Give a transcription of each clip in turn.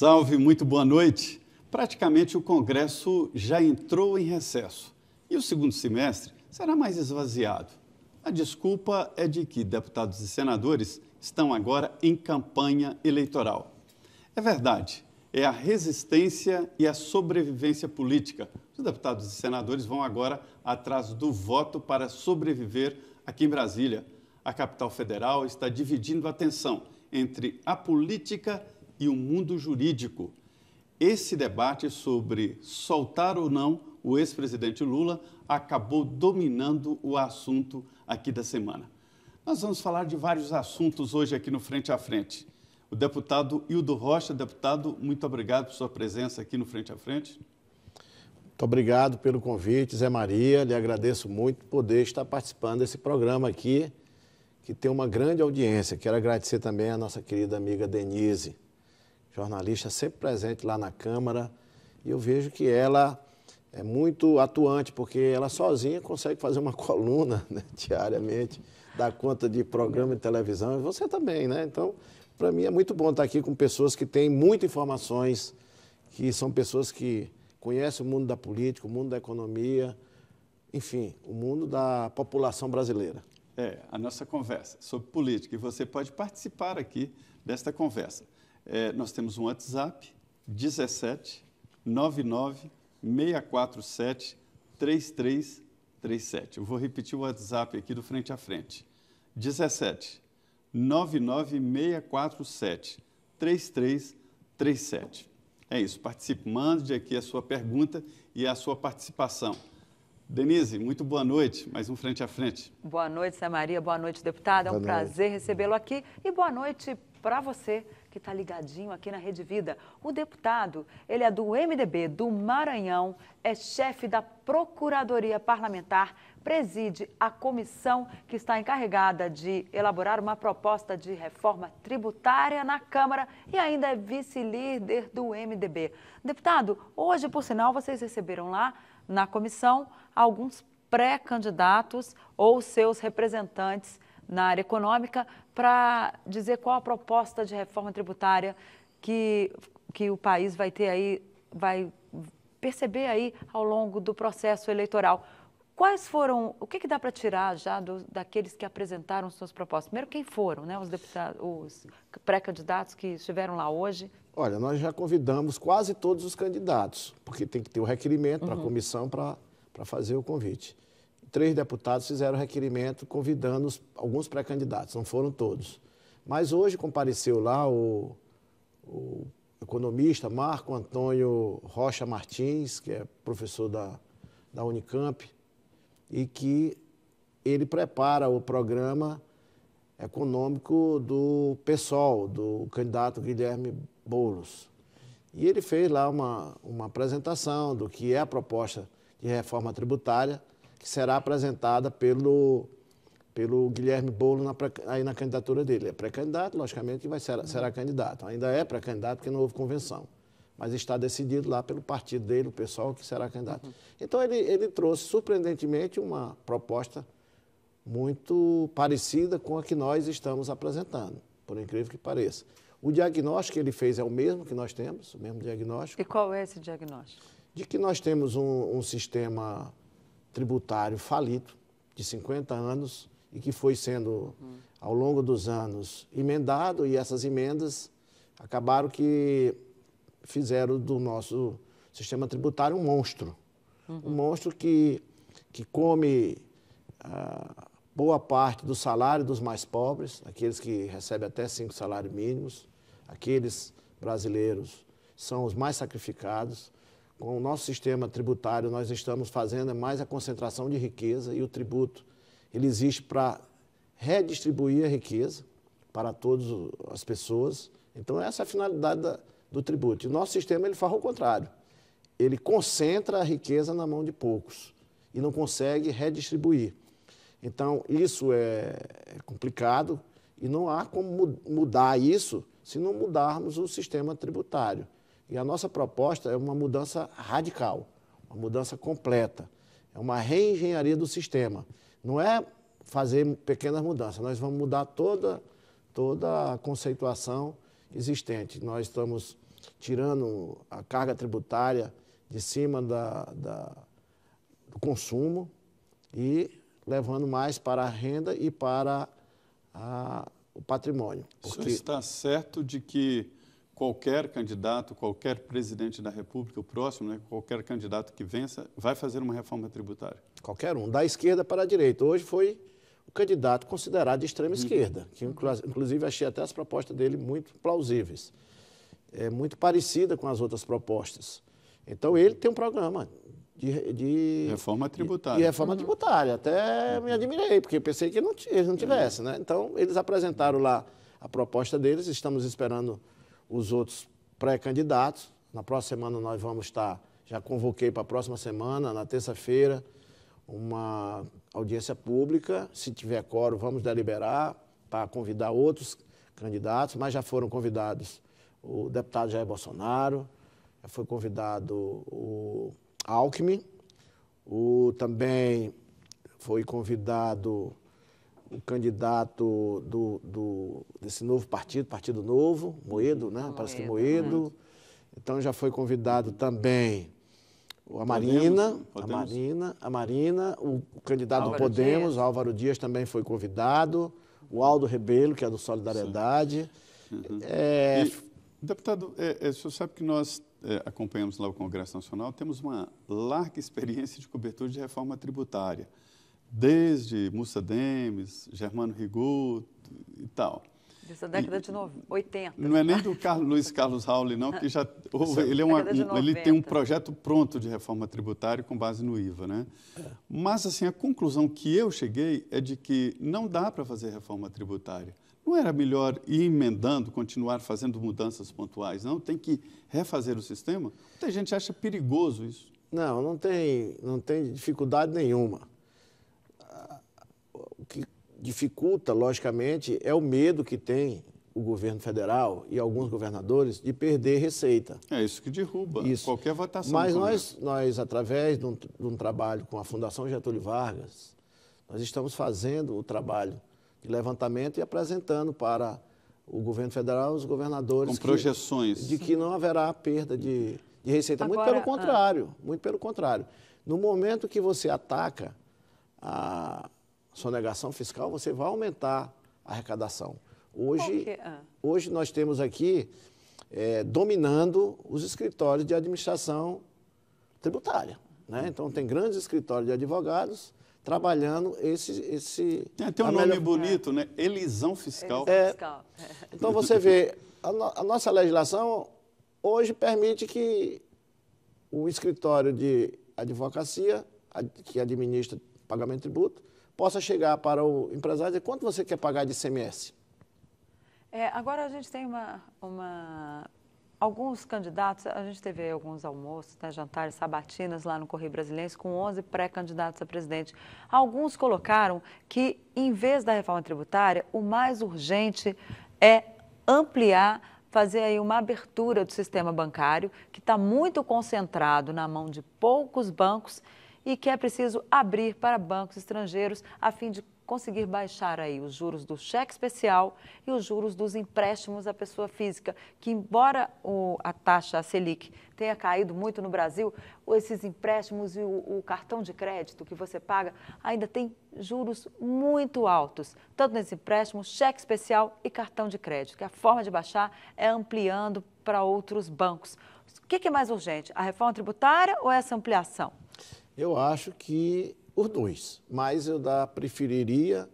Salve, muito boa noite. Praticamente o Congresso já entrou em recesso e o segundo semestre será mais esvaziado. A desculpa é de que deputados e senadores estão agora em campanha eleitoral. É verdade, é a resistência e a sobrevivência política. Os deputados e senadores vão agora atrás do voto para sobreviver aqui em Brasília. A capital federal está dividindo a atenção entre a política e e o mundo jurídico. Esse debate sobre soltar ou não o ex-presidente Lula acabou dominando o assunto aqui da semana. Nós vamos falar de vários assuntos hoje aqui no Frente a Frente. O deputado Hildo Rocha, deputado, muito obrigado por sua presença aqui no Frente a Frente. Muito obrigado pelo convite, Zé Maria. Lhe agradeço muito poder estar participando desse programa aqui, que tem uma grande audiência. Quero agradecer também à nossa querida amiga Denise jornalista sempre presente lá na Câmara, e eu vejo que ela é muito atuante, porque ela sozinha consegue fazer uma coluna né, diariamente, dar conta de programa de televisão, e você também, né? Então, para mim é muito bom estar aqui com pessoas que têm muitas informações, que são pessoas que conhecem o mundo da política, o mundo da economia, enfim, o mundo da população brasileira. É, a nossa conversa sobre política, e você pode participar aqui desta conversa. É, nós temos um WhatsApp 17 99 647 3337. Eu vou repetir o WhatsApp aqui do frente a frente. 17 99 647 3337. É isso, participe, mande aqui a sua pergunta e a sua participação. Denise, muito boa noite, mais um Frente a Frente. Boa noite, Zé Maria, boa noite, deputada, É um boa prazer recebê-lo aqui e boa noite, para você que está ligadinho aqui na Rede Vida. O deputado, ele é do MDB do Maranhão, é chefe da Procuradoria Parlamentar, preside a comissão que está encarregada de elaborar uma proposta de reforma tributária na Câmara e ainda é vice-líder do MDB. Deputado, hoje, por sinal, vocês receberam lá na comissão alguns pré-candidatos ou seus representantes na área econômica para dizer qual a proposta de reforma tributária que, que o país vai ter aí, vai perceber aí ao longo do processo eleitoral. Quais foram, o que, que dá para tirar já do, daqueles que apresentaram suas propostas? Primeiro, quem foram, né, os, os pré-candidatos que estiveram lá hoje? Olha, nós já convidamos quase todos os candidatos, porque tem que ter o requerimento uhum. para a comissão para fazer o convite três deputados fizeram requerimento convidando alguns pré-candidatos, não foram todos. Mas hoje compareceu lá o, o economista Marco Antônio Rocha Martins, que é professor da, da Unicamp, e que ele prepara o programa econômico do PSOL, do candidato Guilherme Boulos. E ele fez lá uma, uma apresentação do que é a proposta de reforma tributária que será apresentada pelo, pelo Guilherme Bolo na, aí na candidatura dele. É pré-candidato, logicamente, e vai ser, será candidato. Ainda é pré-candidato porque não houve convenção. Mas está decidido lá pelo partido dele, o pessoal, que será candidato. Uhum. Então, ele, ele trouxe, surpreendentemente, uma proposta muito parecida com a que nós estamos apresentando, por incrível que pareça. O diagnóstico que ele fez é o mesmo que nós temos, o mesmo diagnóstico. E qual é esse diagnóstico? De que nós temos um, um sistema tributário falido de 50 anos e que foi sendo ao longo dos anos emendado e essas emendas acabaram que fizeram do nosso sistema tributário um monstro. Uhum. Um monstro que, que come ah, boa parte do salário dos mais pobres, aqueles que recebem até cinco salários mínimos, aqueles brasileiros são os mais sacrificados, com o nosso sistema tributário, nós estamos fazendo é mais a concentração de riqueza e o tributo ele existe para redistribuir a riqueza para todas as pessoas. Então, essa é a finalidade da, do tributo. E o nosso sistema ele faz o contrário. Ele concentra a riqueza na mão de poucos e não consegue redistribuir. Então, isso é complicado e não há como mudar isso se não mudarmos o sistema tributário. E a nossa proposta é uma mudança radical, uma mudança completa. É uma reengenharia do sistema. Não é fazer pequenas mudanças, nós vamos mudar toda, toda a conceituação existente. Nós estamos tirando a carga tributária de cima da, da, do consumo e levando mais para a renda e para a, o patrimônio. Porque... O senhor está certo de que qualquer candidato, qualquer presidente da República, o próximo, né, qualquer candidato que vença, vai fazer uma reforma tributária. Qualquer um, da esquerda para a direita. Hoje foi o candidato considerado de extrema uhum. esquerda, que inclusive achei até as propostas dele muito plausíveis. É muito parecida com as outras propostas. Então ele tem um programa de, de reforma tributária. De, reforma uhum. tributária. Até me uhum. admirei, porque pensei que não, eles não tivesse, né? Então eles apresentaram lá a proposta deles, estamos esperando os outros pré-candidatos. Na próxima semana nós vamos estar, já convoquei para a próxima semana, na terça-feira, uma audiência pública. Se tiver coro, vamos deliberar para convidar outros candidatos, mas já foram convidados o deputado Jair Bolsonaro, já foi convidado o Alckmin, o, também foi convidado o candidato do, do, desse novo partido, Partido Novo, Moedo, né? Moedo, Parece que é Moedo. Né? Então já foi convidado também a Marina, Podemos? Podemos? a Marina, a Marina, o, candidato Álvaro do Podemos, Dias. Álvaro Dias também foi convidado, o Aldo Rebelo, que é do Solidariedade. Uhum. É... E, deputado, é, é, o senhor sabe que nós é, acompanhamos lá o Congresso Nacional, temos uma larga experiência de cobertura de reforma tributária desde Mussa Demes, Germano Rigut e tal. Dessa década e, de 80. Não é nem do Carlos, Luiz Carlos Raul, não, que já ele, é uma, ele tem um projeto pronto de reforma tributária com base no IVA. Né? É. Mas assim, a conclusão que eu cheguei é de que não dá para fazer reforma tributária. Não era melhor ir emendando, continuar fazendo mudanças pontuais, não? Tem que refazer o sistema? Muita gente acha perigoso isso. Não, não tem, não tem dificuldade nenhuma dificulta, logicamente, é o medo que tem o governo federal e alguns governadores de perder receita. É isso que derruba isso. qualquer votação. Mas nós, nós, através de um, de um trabalho com a Fundação Getúlio Vargas, nós estamos fazendo o trabalho de levantamento e apresentando para o governo federal, os governadores. Com projeções. Que, de que não haverá perda de, de receita. Agora, muito pelo ah. contrário. Ah. Muito pelo contrário. No momento que você ataca a, sonegação fiscal, você vai aumentar a arrecadação. Hoje, ah. hoje nós temos aqui é, dominando os escritórios de administração tributária. Né? Então, tem grandes escritórios de advogados trabalhando esse... esse é, tem até um nome melhor... bonito, é. né? Elisão é. fiscal. É, então, você vê, a, no, a nossa legislação hoje permite que o escritório de advocacia, que administra pagamento de tributo, possa chegar para o empresário e dizer quanto você quer pagar de ICMS. É, agora a gente tem uma, uma, Alguns candidatos, a gente teve alguns almoços, né, jantares, sabatinas lá no Correio Brasileiro com 11 pré-candidatos a presidente. Alguns colocaram que, em vez da reforma tributária, o mais urgente é ampliar fazer aí uma abertura do sistema bancário, que está muito concentrado na mão de poucos bancos e que é preciso abrir para bancos estrangeiros a fim de conseguir baixar aí os juros do cheque especial e os juros dos empréstimos à pessoa física, que embora o, a taxa Selic tenha caído muito no Brasil, esses empréstimos e o, o cartão de crédito que você paga ainda tem juros muito altos, tanto nesse empréstimo, cheque especial e cartão de crédito, que a forma de baixar é ampliando para outros bancos. O que é mais urgente, a reforma tributária ou essa ampliação? Eu acho que os dois, mas eu da, preferiria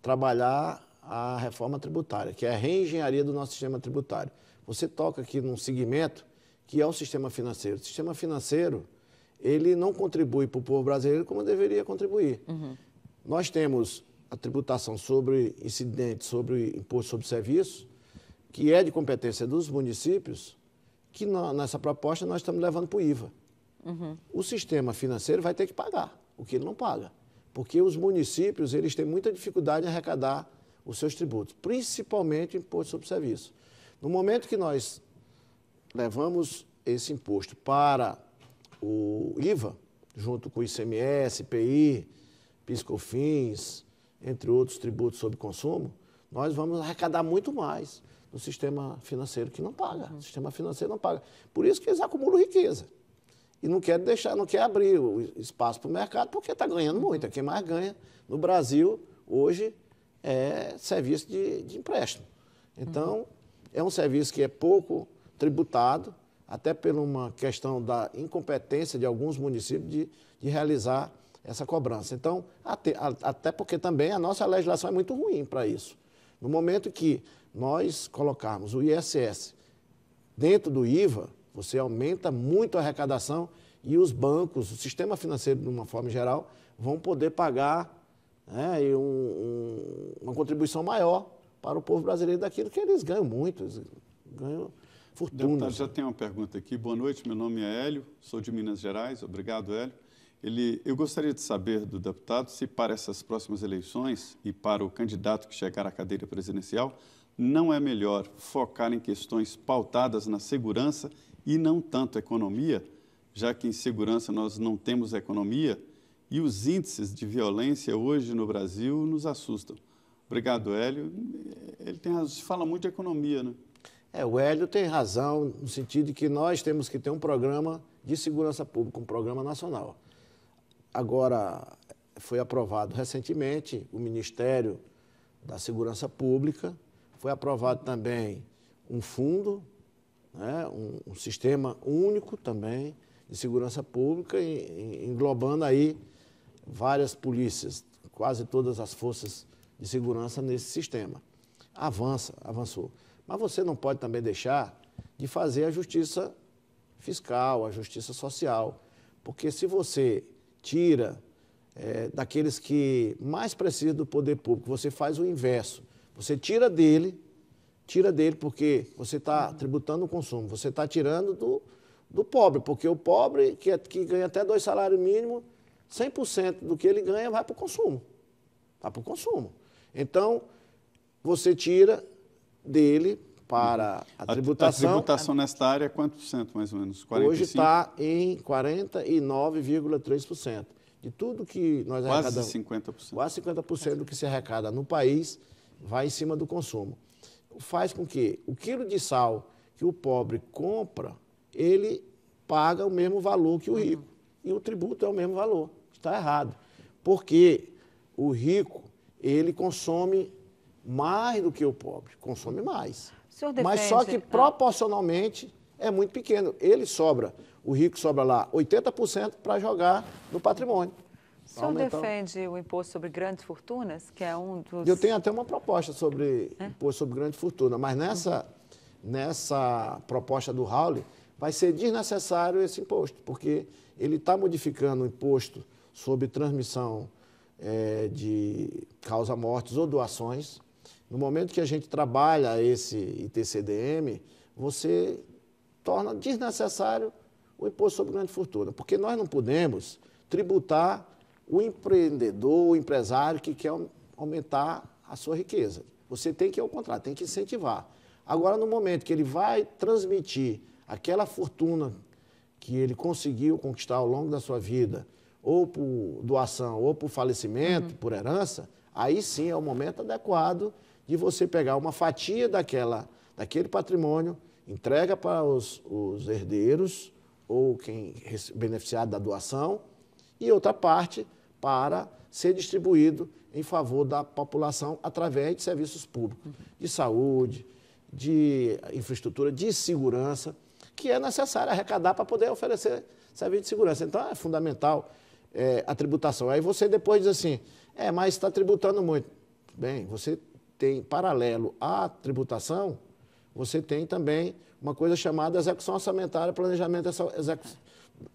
trabalhar a reforma tributária, que é a reengenharia do nosso sistema tributário. Você toca aqui num segmento que é o sistema financeiro. O sistema financeiro, ele não contribui para o povo brasileiro como deveria contribuir. Uhum. Nós temos a tributação sobre incidentes, sobre imposto sobre serviço, que é de competência dos municípios, que nessa proposta nós estamos levando para o IVA. Uhum. O sistema financeiro vai ter que pagar o que ele não paga, porque os municípios eles têm muita dificuldade em arrecadar os seus tributos, principalmente o imposto sobre serviço. No momento que nós levamos esse imposto para o IVA, junto com o ICMS, PI, PiscoFins, entre outros tributos sobre consumo, nós vamos arrecadar muito mais no sistema financeiro que não paga. Uhum. O sistema financeiro não paga. Por isso que eles acumulam riqueza e não quer deixar, não quer abrir o espaço para o mercado, porque está ganhando muito. É quem mais ganha no Brasil hoje é serviço de, de empréstimo. Então, uhum. é um serviço que é pouco tributado, até por uma questão da incompetência de alguns municípios de, de realizar essa cobrança. Então, até, até porque também a nossa legislação é muito ruim para isso. No momento que nós colocarmos o ISS dentro do IVA, você aumenta muito a arrecadação e os bancos, o sistema financeiro, de uma forma geral, vão poder pagar né, um, um, uma contribuição maior para o povo brasileiro daquilo que eles ganham muito, eles ganham fortuna. Deputado, já tem uma pergunta aqui. Boa noite, meu nome é Hélio, sou de Minas Gerais. Obrigado, Hélio. Ele, eu gostaria de saber do deputado se para essas próximas eleições e para o candidato que chegar à cadeira presidencial, não é melhor focar em questões pautadas na segurança e não tanto economia, já que em segurança nós não temos economia e os índices de violência hoje no Brasil nos assustam. Obrigado, Hélio. Ele tem razão, se fala muito de economia, né? É, o Hélio tem razão no sentido de que nós temos que ter um programa de segurança pública, um programa nacional. Agora, foi aprovado recentemente o Ministério da Segurança Pública, foi aprovado também um fundo né, um, um, sistema único também de segurança pública, englobando aí várias polícias, quase todas as forças de segurança nesse sistema. Avança, avançou. Mas você não pode também deixar de fazer a justiça fiscal, a justiça social, porque se você tira é, daqueles que mais precisam do poder público, você faz o inverso, você tira dele tira dele, porque você está tributando o consumo, você está tirando do, do pobre, porque o pobre que, é, que ganha até dois salários mínimos, 100% do que ele ganha vai para o consumo. Vai tá para o consumo. Então, você tira dele para a, tributação. A tributação nesta área é quanto por cento, mais ou menos? 45? Hoje está em 49,3%. De tudo que nós quase arrecadamos. Quase 50%. Quase 50% do que se arrecada no país vai em cima do consumo faz com que o quilo de sal que o pobre compra, ele paga o mesmo valor que o uhum. rico. E o tributo é o mesmo valor. Está errado. Porque o rico, ele consome mais do que o pobre, consome mais. Mas só que proporcionalmente é muito pequeno. Ele sobra, o rico sobra lá 80% para jogar no patrimônio. O senhor então. defende o imposto sobre grandes fortunas, que é um dos. Eu tenho até uma proposta sobre é? imposto sobre grande fortuna, mas nessa, uhum. nessa proposta do Howley vai ser desnecessário esse imposto, porque ele está modificando o imposto sobre transmissão é, de causa-mortes ou doações. No momento que a gente trabalha esse ITCDM, você torna desnecessário o imposto sobre grande fortuna, porque nós não podemos tributar o empreendedor, o empresário que quer aumentar a sua riqueza. Você tem que, ao contrário, tem que incentivar. Agora, no momento que ele vai transmitir aquela fortuna que ele conseguiu conquistar ao longo da sua vida, ou por doação, ou por falecimento, uhum. por herança, aí sim é o momento adequado de você pegar uma fatia daquela, daquele patrimônio, entrega para os, os herdeiros ou quem beneficiado da doação, e outra parte para ser distribuído em favor da população através de serviços públicos, de saúde, de infraestrutura, de segurança, que é necessário arrecadar para poder oferecer serviço de segurança. Então é fundamental é, a tributação. Aí você depois diz assim, é, mas está tributando muito. Bem, você tem paralelo à tributação, você tem também uma coisa chamada execução orçamentária, planejamento execução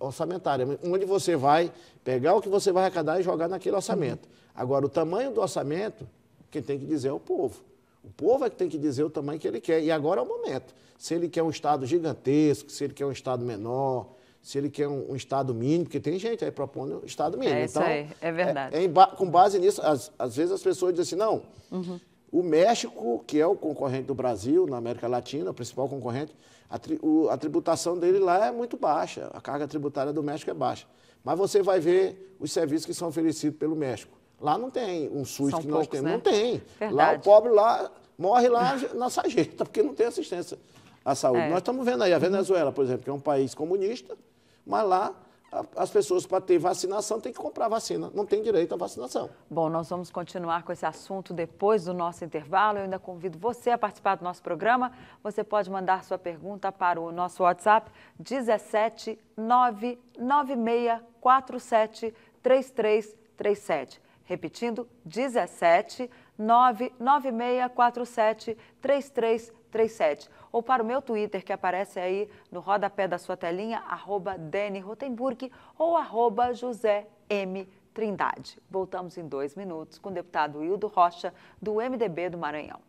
orçamentária, onde você vai pegar o que você vai arrecadar e jogar naquele orçamento. Agora, o tamanho do orçamento, quem tem que dizer é o povo. O povo é que tem que dizer o tamanho que ele quer. E agora é o momento. Se ele quer um Estado gigantesco, se ele quer um Estado menor, se ele quer um, um Estado mínimo, porque tem gente aí propondo um Estado mínimo. É, então, isso aí, é verdade. É, é, com base nisso, às, às vezes as pessoas dizem assim, não, uhum. O México, que é o concorrente do Brasil na América Latina, o principal concorrente, a, tri, o, a tributação dele lá é muito baixa, a carga tributária do México é baixa. Mas você vai ver os serviços que são oferecidos pelo México. Lá não tem um SUS são que poucos, nós temos. Né? Não tem. Verdade. Lá o pobre lá morre lá na sarjeta, porque não tem assistência à saúde. É. Nós estamos vendo aí a uhum. Venezuela, por exemplo, que é um país comunista, mas lá as pessoas, para ter vacinação, têm que comprar vacina, não tem direito à vacinação. Bom, nós vamos continuar com esse assunto depois do nosso intervalo. Eu ainda convido você a participar do nosso programa. Você pode mandar sua pergunta para o nosso WhatsApp 17 99647 3337. Repetindo, 17 99647 3337. 3737 ou para o meu Twitter que aparece aí no rodapé da sua telinha, arroba Dani Rotenburg ou arroba José M. Trindade. Voltamos em dois minutos com o deputado Hildo Rocha, do MDB do Maranhão.